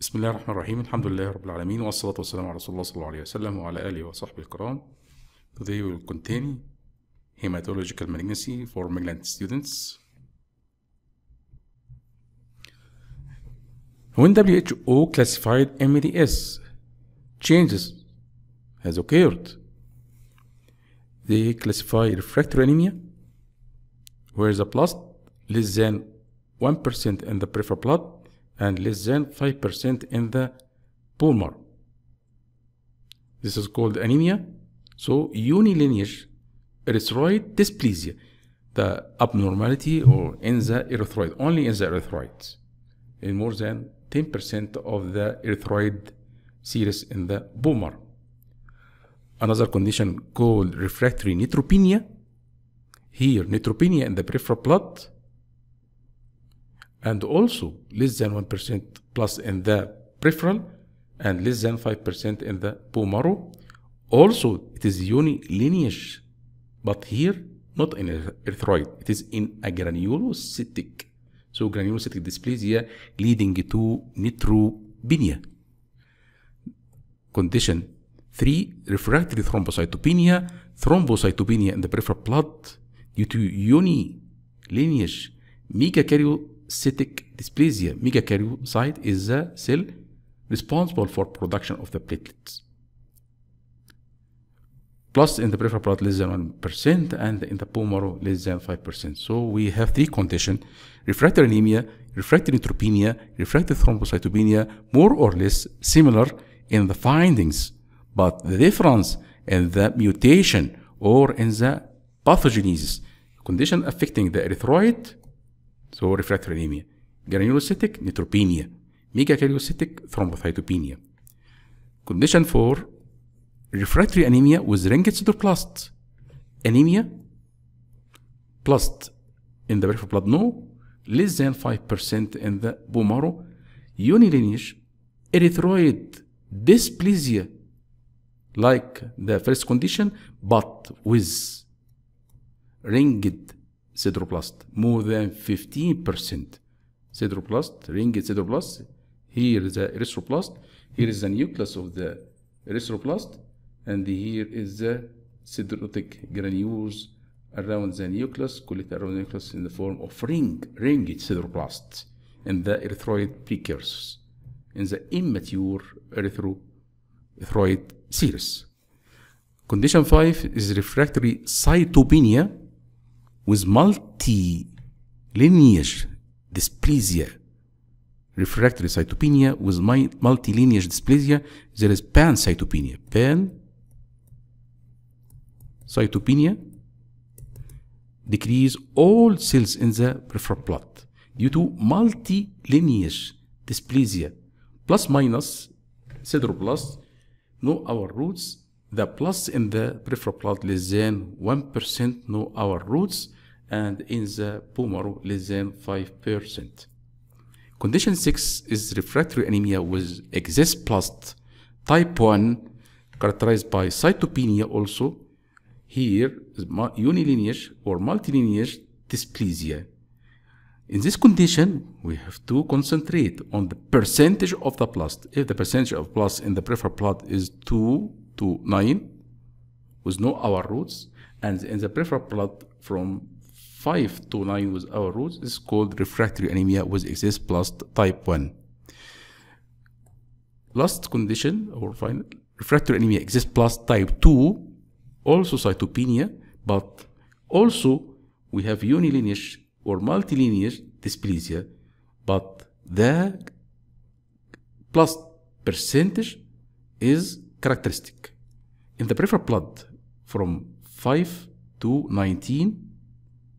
بسم الله الرحمن الرحيم الحمد لله رب العالمين والصلاة والسلام على رسول الله صلى الله عليه وسلم وعلى آله وصحبه الكرام Today we will continue hematological malignancy for malignant students When WHO classified MDS changes has occurred They classify refractory anemia where the blast less than 1% in the peripheral blood and less than 5% in the boomer. This is called anemia. So unilineage erythroid dysplasia, the abnormality or in the erythroid, only in the erythroid, in more than 10% of the erythroid series in the boomer. Another condition called refractory neutropenia. Here, neutropenia in the peripheral blood and also less than 1% plus in the peripheral and less than 5% in the bone marrow. Also, it is unilineage, but here not in er-, erythroid. It is in a granulocytic. So granulocytic dysplasia leading to neutropenia. Condition 3. Refractory thrombocytopenia, thrombocytopenia in the peripheral blood due to unilineage megakaryocytic Cytic dysplasia. Megakaryocyte is the cell responsible for production of the platelets. Plus in the peripheral blood less than 1% and in the bone marrow less than 5%. So we have three conditions, refractory anemia, refractory neutropenia, refractory thrombocytopenia, more or less similar in the findings, but the difference in the mutation or in the pathogenesis, condition affecting the erythroid so refractory anemia. Granulocytic neutropenia. Megakaryocytic thrombocytopenia. Condition four, refractory anemia with ringed cytoplasm. Anemia plast in the peripheral blood, no, less than 5% in the bone marrow, unilineage, erythroid dysplasia, like the first condition, but with ringed sideroblast, more than 15%. Sideroblast, ringed sideroblast, here is the erythroblast, here is the nucleus of the erythroblast, and here is the siderotic granules around the nucleus, collected around the nucleus in the form of ring, ringed sideroblasts, and the erythroid precursors in the immature erythroid series. Condition 5 is refractory cytopenia with multi-lineage dysplasia, refractory cytopenia with multi-lineage dysplasia, there is pancytopenia. Pan cytopenia decrease all cells in the peripheral blood due to multi-lineage dysplasia. Plus minus sideroblast know our roots the plus in the peripheral blood less than 1% know our roots and in the bone less than 5%. Condition 6 is refractory anemia with excess blast type 1 characterized by cytopenia also here is unilineage or multilineage dysplasia. In this condition, we have to concentrate on the percentage of the blast. If the percentage of blast in the peripheral blood is 2 to 9 with no our roots and in the peripheral blood from 5 to 9 with our roots is called refractory anemia with excess plus type 1 last condition or final refractory anemia exists plus type 2 also cytopenia but also we have unilineage or multilineage dysplasia but the plus percentage is characteristic. In the peripheral blood from 5 to 19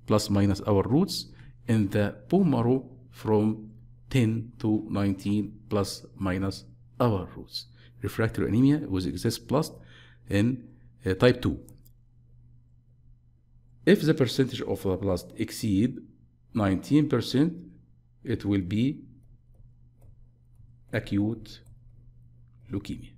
plus minus our roots, in the bone marrow from 10 to 19 plus minus our roots. Refractory anemia with excess plus in uh, type 2. If the percentage of the blast exceed 19%, it will be acute leukemia.